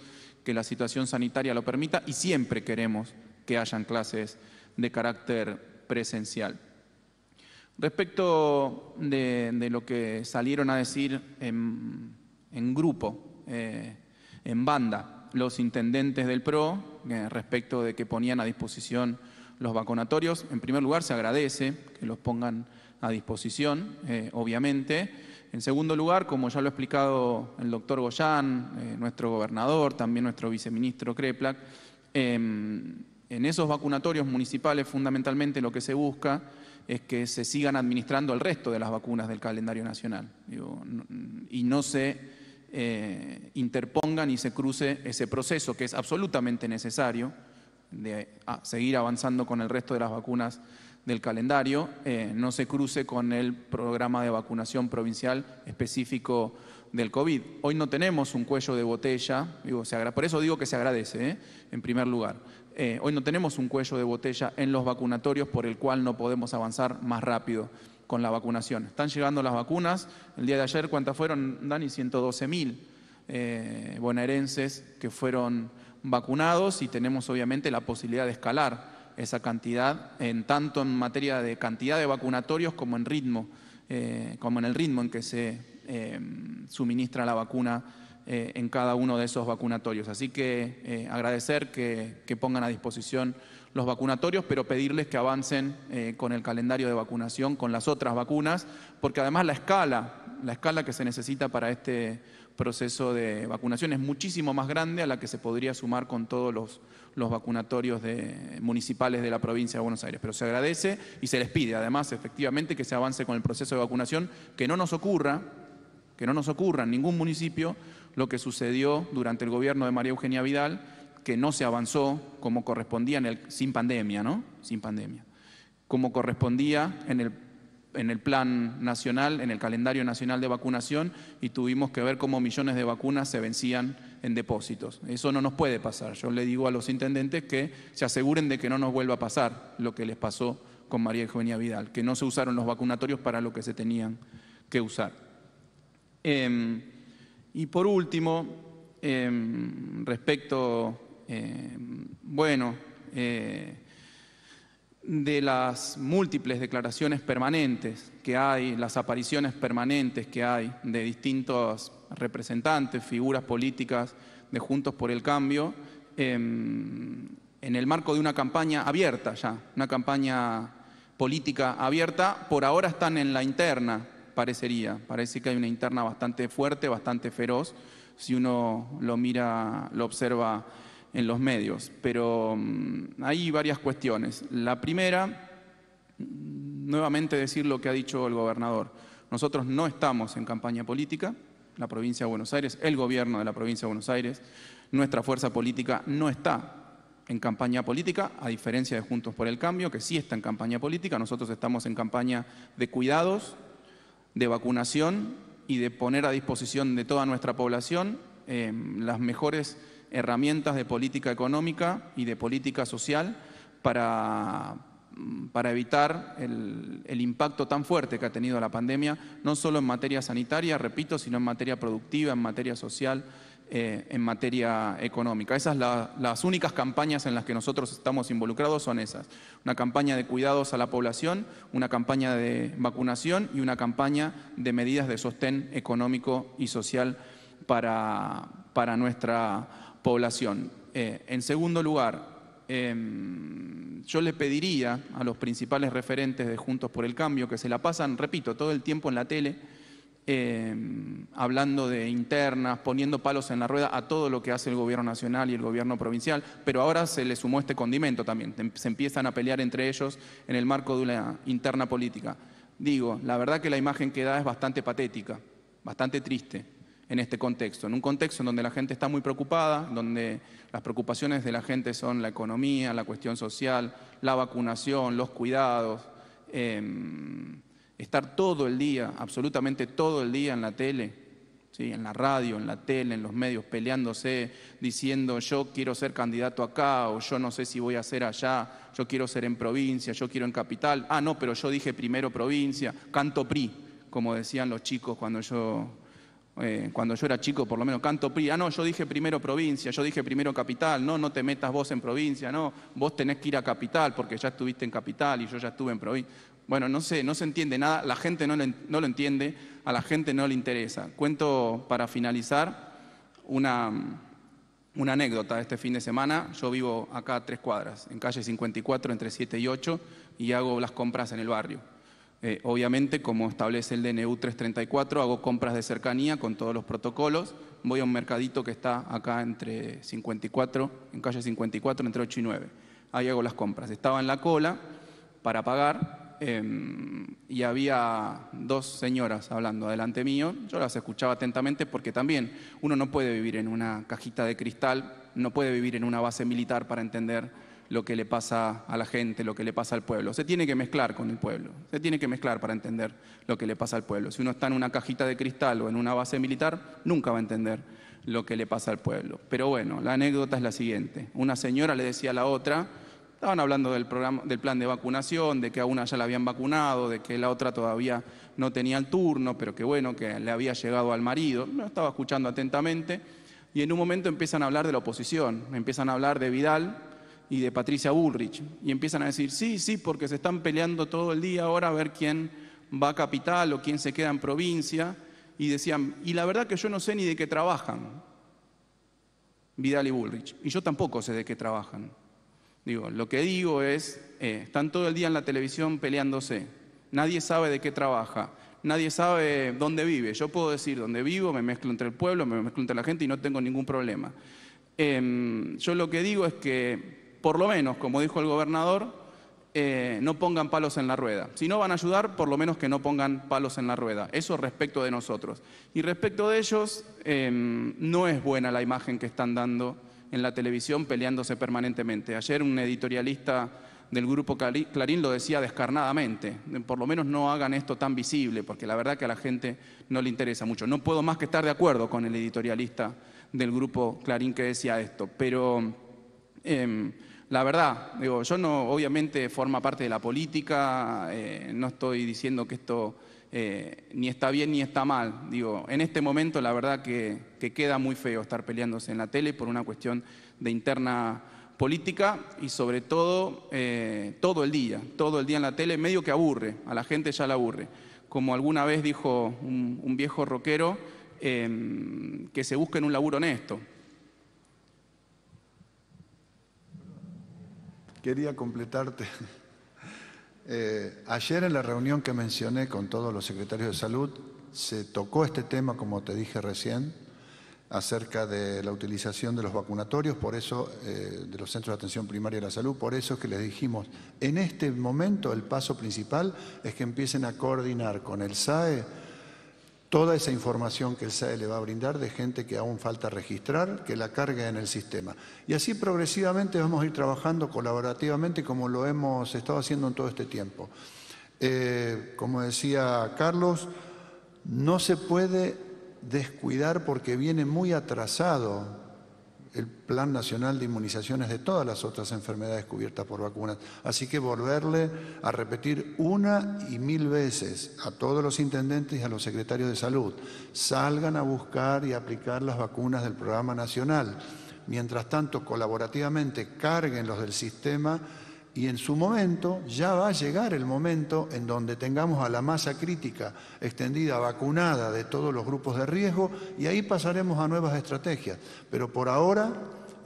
que la situación sanitaria lo permita y siempre queremos que hayan clases de carácter presencial. Respecto de, lo que salieron a decir en, grupo, eh, en banda, los intendentes del PRO, eh, respecto de que ponían a disposición los vacunatorios, en primer lugar se agradece que los pongan a disposición, eh, obviamente. En segundo lugar, como ya lo ha explicado el doctor Goyán, eh, nuestro gobernador, también nuestro viceministro Kreplak, em, en esos vacunatorios municipales fundamentalmente lo que se busca es que se sigan administrando el resto de las vacunas del calendario nacional y no se eh, interpongan y se cruce ese proceso que es absolutamente necesario de seguir avanzando con el resto de las vacunas del calendario eh, no se cruce con el programa de vacunación provincial específico del COVID. Hoy no tenemos un cuello de botella, digo, por eso digo que se agradece, eh, en primer lugar. Eh, hoy no tenemos un cuello de botella en los vacunatorios por el cual no podemos avanzar más rápido con la vacunación. Están llegando las vacunas. El día de ayer, ¿cuántas fueron, Dani? 112.000 mil bonaerenses que fueron vacunados y tenemos obviamente la posibilidad de escalar esa cantidad, en tanto en materia de cantidad de vacunatorios como en ritmo, eh, como en el ritmo en que se eh, suministra la vacuna eh, en cada uno de esos vacunatorios. Así que agradecer que, pongan a disposición los vacunatorios, pero pedirles que avancen con el calendario de vacunación, con las otras vacunas, porque además la escala, la escala que se necesita para este proceso de vacunación es muchísimo más grande a la que se podría sumar con todos los los vacunatorios municipales de la provincia de Buenos Aires. Pero se agradece y se les pide, además, efectivamente, que se avance con el proceso de vacunación, que no nos ocurra, que no nos ocurra en ningún municipio lo que sucedió durante el gobierno de María Eugenia Vidal, que no se avanzó como correspondía en el, sin pandemia, ¿no? Sin pandemia. Como correspondía en el en el plan nacional, en el calendario nacional de vacunación y tuvimos que ver cómo millones de vacunas se vencían en depósitos. Eso no nos puede pasar. Yo le digo a los intendentes que se aseguren de que no nos vuelva a pasar lo que les pasó con María Eugenia Vidal, que no se usaron los vacunatorios para lo que se tenían que usar. Em, y por último, em, respecto, em, bueno, eh, de las múltiples declaraciones permanentes que hay, las apariciones permanentes que hay de distintos representantes, figuras políticas de Juntos por el Cambio, em, en el marco de una campaña abierta ya, una campaña política abierta, por ahora están en la interna, parecería. Parece que hay una interna bastante fuerte, bastante feroz, si uno lo mira, lo observa en los medios. Pero em, hay varias cuestiones. La primera, nuevamente decir lo que ha dicho el gobernador. Nosotros no estamos en campaña política, la provincia de Buenos Aires, el gobierno de la provincia de Buenos Aires, nuestra fuerza política no está en campaña política, a diferencia de Juntos por el Cambio, que sí está en campaña política. Nosotros estamos en campaña de cuidados, de vacunación y de poner a disposición de toda nuestra población eh, las mejores herramientas de política económica y de política social para, para evitar el, impacto tan fuerte que ha tenido la pandemia, no solo en materia sanitaria, repito, sino en materia productiva, en materia social, eh, en materia económica. Esas son las únicas campañas en las que nosotros estamos involucrados son esas. Una campaña de cuidados a la población, una campaña de vacunación y una campaña de medidas de sostén económico y social para, nuestra población. Eh, en segundo lugar, Em, yo le pediría a los principales referentes de Juntos por el Cambio, que se la pasan, repito, todo el tiempo en la tele, em, hablando de internas, poniendo palos en la rueda a todo lo que hace el gobierno nacional y el gobierno provincial, pero ahora se le sumó este condimento también, em, se empiezan a pelear entre ellos en el marco de una interna política. Digo, la verdad que la imagen que da es bastante patética, bastante triste en este contexto, en un contexto en donde la gente está muy preocupada, donde las preocupaciones de la gente son la economía, la cuestión social, la vacunación, los cuidados, em, estar todo el día, absolutamente todo el día en la tele, ¿sí? en la radio, en la tele, en los medios, peleándose, diciendo yo quiero ser candidato acá o yo no sé si voy a ser allá, yo quiero ser en provincia, yo quiero en capital, ah no, pero yo dije primero provincia, canto PRI, como decían los chicos cuando yo eh, cuando yo era chico, por lo menos canto PRI, ah, no, yo dije primero provincia, yo dije primero capital, no, no te metas vos en provincia, no, vos tenés que ir a capital porque ya estuviste en capital y yo ya estuve en provincia. Bueno, no sé, no se entiende nada, la gente no lo, entiende, a la gente no le interesa. Cuento para finalizar una, una anécdota este fin de semana. Yo vivo acá a tres cuadras, en calle 54, entre 7 y 8, y hago las compras en el barrio. Eh, obviamente, como establece el DNU 334, hago compras de cercanía con todos los protocolos. Voy a un mercadito que está acá entre 54, en calle 54, entre 8 y 9. Ahí hago las compras. Estaba en la cola para pagar em, y había dos señoras hablando adelante mío. Yo las escuchaba atentamente porque también uno no puede vivir en una cajita de cristal, no puede vivir en una base militar para entender lo que le pasa a la gente, lo que le pasa al pueblo. Se tiene que mezclar con el pueblo, se tiene que mezclar para entender lo que le pasa al pueblo. Si uno está en una cajita de cristal o en una base militar, nunca va a entender lo que le pasa al pueblo. Pero bueno, la anécdota es la siguiente. Una señora le decía a la otra, estaban hablando del, programa, del plan de vacunación, de que a una ya la habían vacunado, de que la otra todavía no tenía el turno, pero que bueno, que le había llegado al marido. No estaba escuchando atentamente. Y en un momento empiezan a hablar de la oposición, empiezan a hablar de Vidal, y de Patricia Bullrich. Y empiezan a decir, sí, sí, porque se están peleando todo el día ahora a ver quién va a capital o quién se queda en provincia. Y decían, y la verdad que yo no sé ni de qué trabajan Vidal y Bullrich. Y yo tampoco sé de qué trabajan. Digo, lo que digo es, eh, están todo el día en la televisión peleándose. Nadie sabe de qué trabaja. Nadie sabe dónde vive. Yo puedo decir dónde vivo, me mezclo entre el pueblo, me mezclo entre la gente y no tengo ningún problema. Em, yo lo que digo es que por lo menos, como dijo el gobernador, eh, no pongan palos en la rueda. Si no van a ayudar, por lo menos que no pongan palos en la rueda. Eso respecto de nosotros. Y respecto de ellos, em, no es buena la imagen que están dando en la televisión peleándose permanentemente. Ayer un editorialista del grupo Clarín lo decía descarnadamente, por lo menos no hagan esto tan visible, porque la verdad que a la gente no le interesa mucho. No puedo más que estar de acuerdo con el editorialista del grupo Clarín que decía esto, pero em, la verdad, digo, yo no, obviamente forma parte de la política, eh, no estoy diciendo que esto eh, ni está bien ni está mal. Digo, en este momento la verdad que, queda muy feo estar peleándose en la tele por una cuestión de interna política y sobre todo eh, todo el día, todo el día en la tele, medio que aburre, a la gente ya la aburre. Como alguna vez dijo un, un viejo rockero, que se busquen un laburo honesto. quería completarte. Eh, ayer en la reunión que mencioné con todos los secretarios de salud, se tocó este tema, como te dije recién, acerca de la utilización de los vacunatorios, por eso, eh, de los centros de atención primaria de la salud, por eso es que les dijimos, en este momento el paso principal es que empiecen a coordinar con el SAE toda esa información que el SAE le va a brindar de gente que aún falta registrar, que la carga en el sistema. Y así progresivamente vamos a ir trabajando colaborativamente como lo hemos estado haciendo en todo este tiempo. Eh, como decía Carlos, no se puede descuidar porque viene muy atrasado el Plan Nacional de Inmunizaciones de todas las otras enfermedades cubiertas por vacunas. Así que volverle a repetir una y mil veces a todos los intendentes y a los secretarios de salud, salgan a buscar y aplicar las vacunas del programa nacional. Mientras tanto, colaborativamente carguen los del sistema y en su momento ya va a llegar el momento en donde tengamos a la masa crítica extendida, vacunada de todos los grupos de riesgo, y ahí pasaremos a nuevas estrategias. Pero por ahora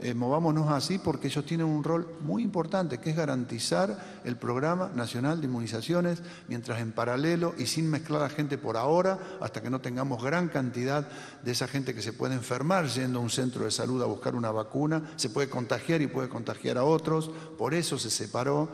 eh, movámonos así porque ellos tienen un rol muy importante, que es garantizar el Programa Nacional de Inmunizaciones, mientras en paralelo y sin mezclar a gente por ahora, hasta que no tengamos gran cantidad de esa gente que se puede enfermar yendo a un centro de salud a buscar una vacuna, se puede contagiar y puede contagiar a otros, por eso se separó.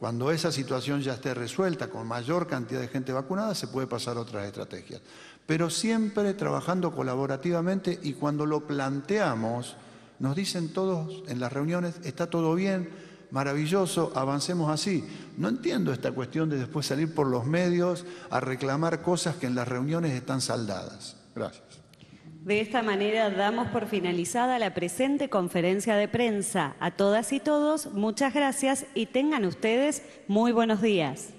Cuando esa situación ya esté resuelta con mayor cantidad de gente vacunada, se puede pasar a otras estrategias. Pero siempre trabajando colaborativamente y cuando lo planteamos, nos dicen todos en las reuniones, está todo bien, maravilloso, avancemos así. No entiendo esta cuestión de después salir por los medios a reclamar cosas que en las reuniones están saldadas. Gracias. De esta manera damos por finalizada la presente conferencia de prensa. A todas y todos, muchas gracias y tengan ustedes muy buenos días.